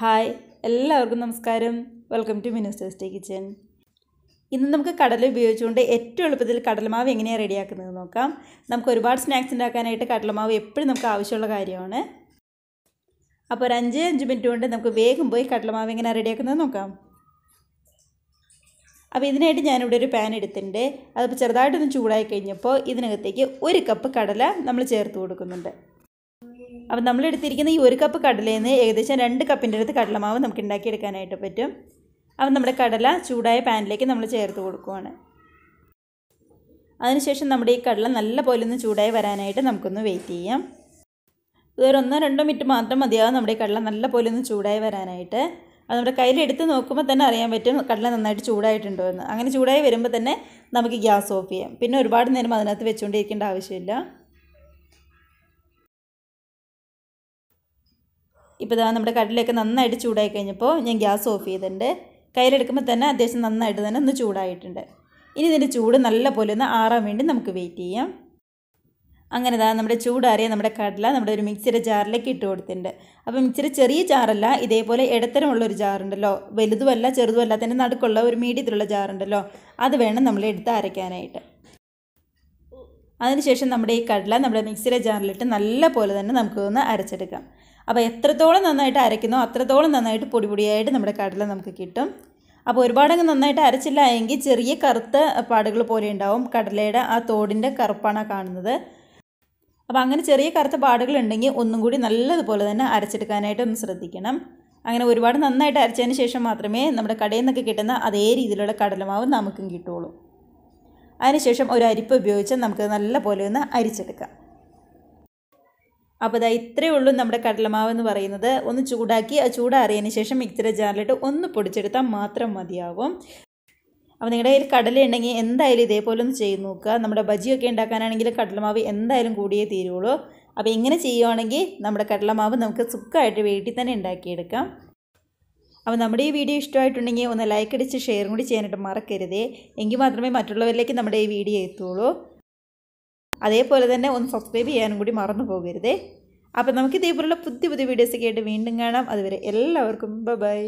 hi എല്ലാവർക്കും നമസ്കാരം welcome to minister's ടേ കിച്ചൻ ഇന്ന് നമുക്ക് കടല ഉപയോഗിച്ചുകൊണ്ട് ഏറ്റവും എളുപ്പത്തിൽ കടലമാവ് എങ്ങനെയാണ് റെഡിയാക്കുന്നത് നോക്കാം നമുക്ക് ഒരുപാട് സ്നാക്സ് ഉണ്ടാക്കാനായിട്ട് കടലമാവ് എപ്പോഴും നമുക്ക് ആവശ്യമുള്ള കാര്യമാണ് അപ്പോൾ ഒരു അഞ്ച് അഞ്ച് മിനിറ്റ് കൊണ്ട് നമുക്ക് വേഗം പോയി കടലമാവ് എങ്ങനെയാണ് റെഡിയാക്കുന്നത് നോക്കാം അപ്പോൾ ഇതിനായിട്ട് ഞാനിവിടെ ഒരു പാൻ എടുത്തിട്ടുണ്ട് അതിപ്പോൾ ചെറുതായിട്ടൊന്ന് ചൂടായി കഴിഞ്ഞപ്പോൾ ഇതിനകത്തേക്ക് ഒരു കപ്പ് കടല നമ്മൾ ചേർത്ത് കൊടുക്കുന്നുണ്ട് അപ്പോൾ നമ്മൾ എടുത്തിരിക്കുന്ന ഈ ഒരു കപ്പ് കടലയിൽ നിന്ന് ഏകദേശം രണ്ട് കപ്പിൻ്റെ അടുത്ത് കടലമാവ് നമുക്ക് ഉണ്ടാക്കിയെടുക്കാനായിട്ട് പറ്റും അപ്പോൾ നമ്മുടെ കടല ചൂടായ പാനിലേക്ക് നമ്മൾ ചേർത്ത് കൊടുക്കുവാണ് അതിനുശേഷം നമ്മുടെ ഈ കടല നല്ല പോലെ ഒന്ന് ചൂടായി വരാനായിട്ട് നമുക്കൊന്ന് വെയിറ്റ് ചെയ്യാം വേറെ ഒന്നോ രണ്ടോ മിനിറ്റ് മാത്രം മതിയാവും നമ്മുടെ കടല നല്ല പോലെ ഒന്ന് ചൂടായി വരാനായിട്ട് അത് നമ്മുടെ കയ്യിലെടുത്ത് നോക്കുമ്പോൾ തന്നെ അറിയാൻ പറ്റും കടല നന്നായിട്ട് ചൂടായിട്ടുണ്ടോ എന്ന് അങ്ങനെ ചൂടായി വരുമ്പോൾ തന്നെ നമുക്ക് ഗ്യാസ് ഓഫ് ചെയ്യാം പിന്നെ ഒരുപാട് നേരം അതിനകത്ത് വെച്ചുകൊണ്ടിരിക്കേണ്ട ആവശ്യമില്ല ഇപ്പോൾ ഇതാ നമ്മുടെ കടലയൊക്കെ നന്നായിട്ട് ചൂടായി കഴിഞ്ഞപ്പോൾ ഞാൻ ഗ്യാസ് ഓഫ് ചെയ്തിട്ടുണ്ട് കയ്യിലെടുക്കുമ്പോൾ തന്നെ അത്യാവശ്യം നന്നായിട്ട് തന്നെ ഒന്ന് ചൂടായിട്ടുണ്ട് ഇനി ഇതിൻ്റെ ചൂട് നല്ല പോലെ ഒന്ന് ആറാൻ വേണ്ടി നമുക്ക് വെയിറ്റ് ചെയ്യാം അങ്ങനെ ഇതാ നമ്മുടെ ചൂടാറിയ നമ്മുടെ കടല നമ്മുടെ ഒരു മിക്സിയുടെ ജാറിലേക്ക് ഇട്ട് കൊടുത്തിട്ടുണ്ട് അപ്പോൾ മിക്സിയുടെ ചെറിയ ജാറല്ല ഇതേപോലെ ഇടത്തരമുള്ള ഒരു ജാറുണ്ടല്ലോ വലുതുമല്ല ചെറുതുമല്ല തന്നെ നടുക്കുള്ള ഒരു മീഡിയത്തിലുള്ള ജാറുണ്ടല്ലോ അത് വേണം നമ്മൾ എടുത്ത് അരയ്ക്കാനായിട്ട് അതിനുശേഷം നമ്മുടെ ഈ കടല നമ്മുടെ മിക്സിയിലെ ജാറിലിട്ട് നല്ല പോലെ തന്നെ നമുക്കൊന്ന് അരച്ചെടുക്കാം അപ്പോൾ എത്രത്തോളം നന്നായിട്ട് അരയ്ക്കുന്നോ അത്രത്തോളം നന്നായിട്ട് പൊടി പൊടിയായിട്ട് നമ്മുടെ കടല നമുക്ക് കിട്ടും അപ്പോൾ ഒരുപാടങ്ങ് നന്നായിട്ട് അരച്ചില്ല എങ്കിൽ ചെറിയ കറുത്ത പാടുകൾ പോലെ ഉണ്ടാവും കടലയുടെ ആ തോടിൻ്റെ കറുപ്പാണ് കാണുന്നത് അപ്പോൾ അങ്ങനെ ചെറിയ കറുത്ത പാടുകൾ ഉണ്ടെങ്കിൽ ഒന്നും കൂടി നല്ലതുപോലെ തന്നെ അരച്ചെടുക്കാനായിട്ട് ഒന്ന് ശ്രദ്ധിക്കണം അങ്ങനെ ഒരുപാട് നന്നായിട്ട് അരച്ചതിന് ശേഷം മാത്രമേ നമ്മുടെ കടയിൽ നിന്നൊക്കെ കിട്ടുന്ന അതേ രീതിയിലുള്ള കടലമാവ് നമുക്കും കിട്ടുള്ളൂ അതിനുശേഷം ഒരു അരിപ്പ് ഉപയോഗിച്ച് നമുക്ക് നല്ല പോലെ ഒന്ന് അരിച്ചെടുക്കാം അപ്പോൾ ഇതാ ഇത്രയേ ഉള്ളൂ നമ്മുടെ കടലമാവ് എന്ന് പറയുന്നത് ഒന്ന് ചൂടാക്കി ആ ചൂടാറിയതിന് ശേഷം മിക്സിയുടെ ജാറിലിട്ട് ഒന്ന് പൊടിച്ചെടുത്താൽ മാത്രം മതിയാവും അപ്പോൾ നിങ്ങളുടെ കയ്യിൽ കടല ഉണ്ടെങ്കിൽ എന്തായാലും ഇതേപോലെ ഒന്ന് ചെയ്ത് നോക്കുക നമ്മുടെ ബജിയൊക്കെ ഉണ്ടാക്കാനാണെങ്കിൽ കടലമാവ് എന്തായാലും കൂടിയേ തീരുള്ളൂ അപ്പോൾ ഇങ്ങനെ ചെയ്യുവാണെങ്കിൽ നമ്മുടെ കടലമാവ് നമുക്ക് സുഖമായിട്ട് വീട്ടിൽ തന്നെ ഉണ്ടാക്കിയെടുക്കാം അപ്പോൾ നമ്മുടെ ഈ വീഡിയോ ഇഷ്ടമായിട്ടുണ്ടെങ്കിൽ ഒന്ന് ലൈക്ക് അടിച്ച് ഷെയറും കൂടി ചെയ്യാനായിട്ട് മറക്കരുതേ എങ്കിൽ മാത്രമേ മറ്റുള്ളവരിലേക്ക് നമ്മുടെ ഈ വീഡിയോ എത്തുള്ളൂ അതേപോലെ തന്നെ ഒന്ന് സബ്സ്ക്രൈബ് ചെയ്യാനും കൂടി മറന്നു പോകരുതേ അപ്പോൾ നമുക്ക് ഇതേപോലുള്ള പുതിയ പുതിയ വീഡിയോസൊക്കെ ആയിട്ട് വീണ്ടും കാണാം അതുവരെ എല്ലാവർക്കും ബൈ